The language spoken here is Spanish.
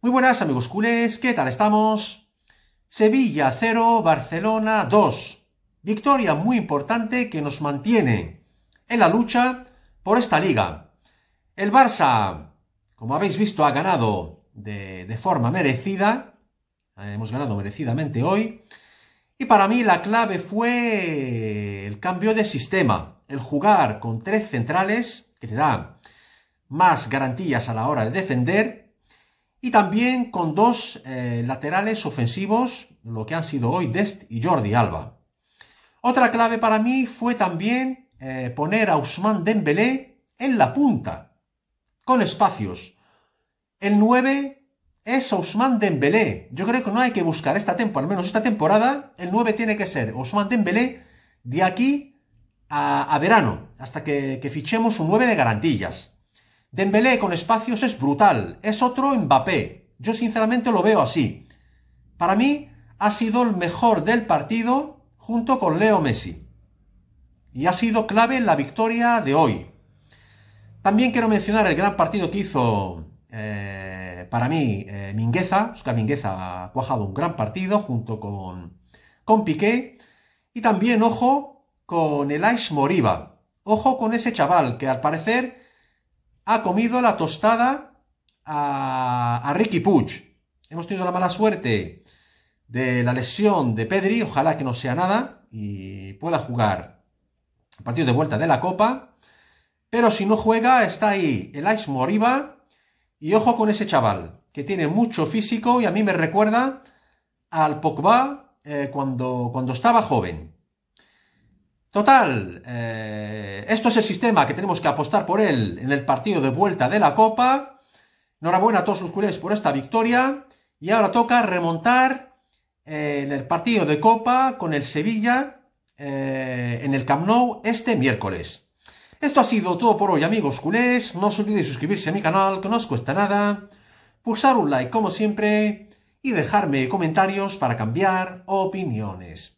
Muy buenas amigos culés, ¿qué tal estamos? Sevilla 0, Barcelona 2. Victoria muy importante que nos mantiene en la lucha por esta liga. El Barça, como habéis visto, ha ganado de, forma merecida. Hemos ganado merecidamente hoy. Y para mí la clave fue el cambio de sistema. El jugar con tres centrales, que te da más garantías a la hora de defender y también con dos eh, laterales ofensivos, lo que han sido hoy Dest y Jordi Alba. Otra clave para mí fue también eh, poner a Ousmane Dembélé en la punta, con espacios. El 9 es Ousmane Dembélé. Yo creo que no hay que buscar esta temporada, al menos esta temporada, el 9 tiene que ser Ousmane Dembélé de aquí a, verano, hasta que, que fichemos un 9 de garantías. Dembélé con espacios es brutal, es otro Mbappé. Yo sinceramente lo veo así. Para mí ha sido el mejor del partido junto con Leo Messi. Y ha sido clave en la victoria de hoy. También quiero mencionar el gran partido que hizo eh, para mí eh, Mingueza. Oscar Mingueza ha cuajado un gran partido junto con, con Piqué. Y también, ojo, con Elias Moriba. Ojo con ese chaval que al parecer ha comido la tostada a, Ricky Puch. Hemos tenido la mala suerte de la lesión de Pedri, ojalá que no sea nada y pueda jugar a partido de vuelta de la Copa. Pero si no juega, está ahí el Ice Moriba y ojo con ese chaval, que tiene mucho físico y a mí me recuerda al Pogba eh, cuando, cuando estaba joven. Total, eh, esto es el sistema que tenemos que apostar por él en el partido de vuelta de la Copa. Enhorabuena a todos los culés por esta victoria. Y ahora toca remontar eh, en el partido de Copa con el Sevilla eh, en el Camp Nou este miércoles. Esto ha sido todo por hoy, amigos culés. No os olvidéis suscribirse a mi canal, que no os cuesta nada. Pulsar un like, como siempre. Y dejarme comentarios para cambiar opiniones.